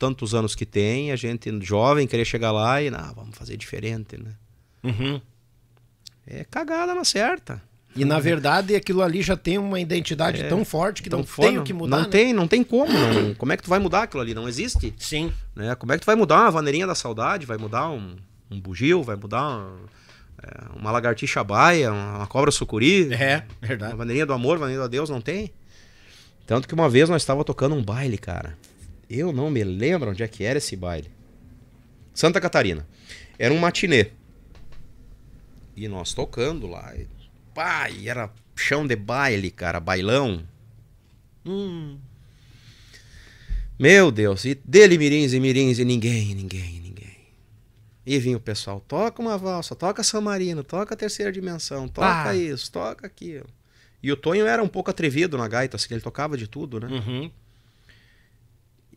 tantos anos que tem, a gente jovem querer chegar lá e, não, vamos fazer diferente, né? Uhum. É cagada na certa. E na verdade aquilo ali já tem uma identidade é, tão forte que tão não tem o que mudar. Não né? tem, não tem como. Não, como é que tu vai mudar aquilo ali? Não existe. Sim. Né? Como é que tu vai mudar uma vaneirinha da saudade? Vai mudar um, um bugio? Vai mudar um, eh, é, uma lagartixa baia? Uma cobra sucuri? É, verdade. Uma vaneirinha do amor, vaneirinha do adeus, não tem. Tanto que uma vez nós estava tocando um baile, cara. Eu não me lembro onde é que era esse baile. Santa Catarina. Era um matinê. E nós tocando lá. E, era chão de baile, cara, bailão. Hum. Meu Deus, e dele mirins e mirins e ninguém, ninguém, ninguém. E vinha o pessoal, toca uma valsa, toca San Marino, toca a terceira dimensão, toca ah. isso, toca aquilo. E o Tonho era um pouco atrevido na gaita, assim, ele tocava de tudo, né? Uhum.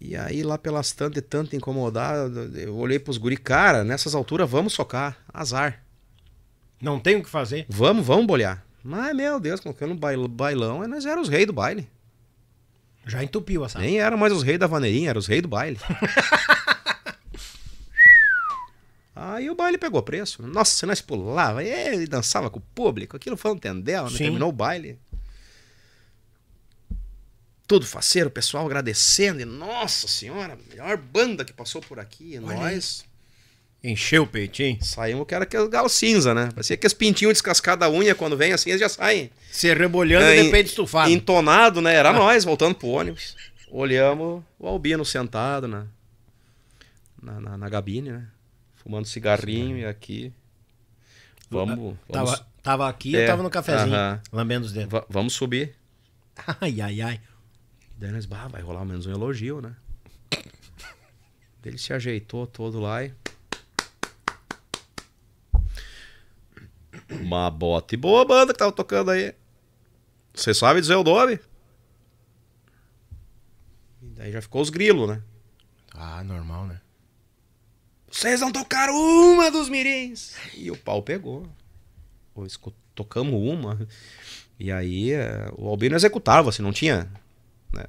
E aí, lá pelas tantas e tanto incomodado, eu olhei pros guri, cara, nessas alturas vamos socar, azar. Não tem o que fazer? Vamos, vamos bolhar. Mas, meu Deus, colocando bail, bailão, é, nós éramos os reis do baile. Já entupiu a Nem eram mais os reis da vaneirinha, eram os reis do baile. Aí o baile pegou preço. Nossa, nós pulava, e dançava com o público. Aquilo foi um tendel, né? Terminou o baile todo faceiro, o pessoal agradecendo. E, nossa senhora, melhor banda que passou por aqui. E nós. Encheu o peitinho. Saímos que era aquele galo cinza, né? Parecia que os pintinhos descascados da unha, quando vem assim, eles já saem. Se rebolhando é, e de estufado. Entonado, né? Era ah. nós, voltando pro ônibus. Olhamos o Albino sentado na, na, na, na gabine, né? Fumando cigarrinho Sim. e aqui. Vamos. Tava, vamos... tava aqui, é, tava no cafezinho, uh -huh. lambendo os dedos. V vamos subir. Ai, ai, ai. Daí nós, bah, vai rolar menos um elogio, né? Ele se ajeitou todo lá e. Uma bota e boa banda que tava tocando aí. Você sabe dizer o nome? E daí já ficou os grilos, né? Ah, normal, né? Vocês não tocaram uma dos mirins! E o pau pegou. tocamos uma. E aí eh, o Albino executava, assim, não tinha né?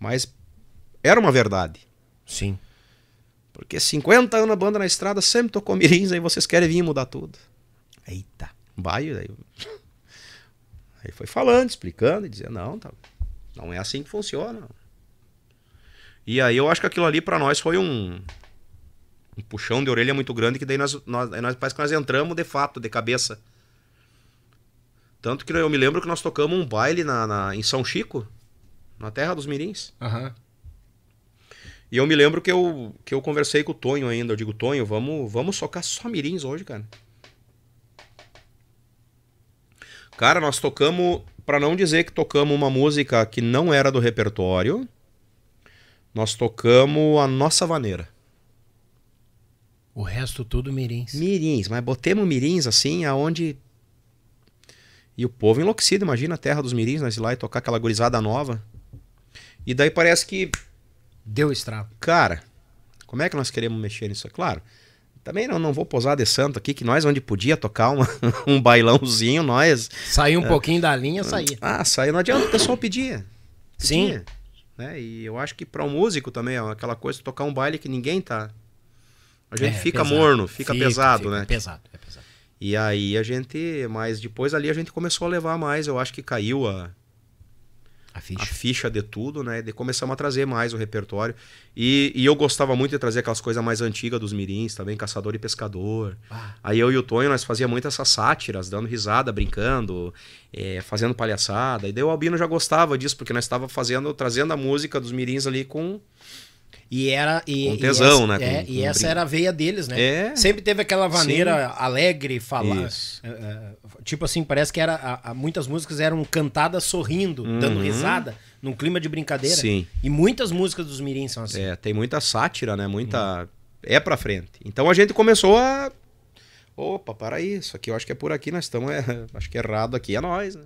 Mas era uma verdade. Sim. Porque 50 anos a banda na estrada, sempre tocou mirins, aí vocês querem vir mudar tudo. Eita. Vai, aí... aí foi falando, explicando, e dizendo, não, tá... não é assim que funciona. E aí eu acho que aquilo ali para nós foi um, um puxão de orelha muito grande, que daí nós, nós, nós parece que nós entramos de fato, de cabeça tanto que eu me lembro que nós tocamos um baile na, na em São Chico, na terra dos mirins. Uhum. E eu me lembro que eu, que eu conversei com o Tonho ainda. Eu digo, Tonho, vamos, vamos socar só mirins hoje, cara. Cara, nós tocamos, para não dizer que tocamos uma música que não era do repertório, nós tocamos a nossa vaneira. O resto tudo mirins. Mirins, mas botemos mirins assim aonde e o povo enlouquecido, imagina a terra dos mirins, nós né, ir lá e tocar aquela gorizada nova. E daí parece que. Deu estrago. Cara, como é que nós queremos mexer nisso? Claro, também não, não vou posar de santo aqui, que nós, onde podia tocar uma, um bailãozinho, nós. sair um é, pouquinho da linha, sair Ah, sair Não adianta, o pessoal pedia. pedia Sim. Né? E eu acho que para o um músico também, ó, aquela coisa de tocar um baile que ninguém tá. A gente é, fica pesado. morno, fica, fica pesado, fica né? Pesado, é pesado. E aí a gente, mas depois ali a gente começou a levar mais, eu acho que caiu a a ficha, a ficha de tudo, né? De começamos a trazer mais o repertório. E, e eu gostava muito de trazer aquelas coisas mais antigas dos mirins, também caçador e pescador. Ah. Aí eu e o Tonho, nós fazia muito essas sátiras, dando risada, brincando, é, fazendo palhaçada. E daí o Albino já gostava disso, porque nós estava fazendo, trazendo a música dos mirins ali com e era. E, com tesão, e essa, né? É, com, e essa brinco. era a veia deles, né? É. Sempre teve aquela maneira Sim. alegre falar. Uh, tipo assim, parece que era. A, a, muitas músicas eram cantadas sorrindo, uhum. dando risada, num clima de brincadeira. Sim. E muitas músicas dos Mirim são assim. É, tem muita sátira, né? Muita. Uhum. É pra frente. Então a gente começou a. Opa, para isso. Aqui eu acho que é por aqui, nós estamos. É... Acho que é errado aqui é nós, né?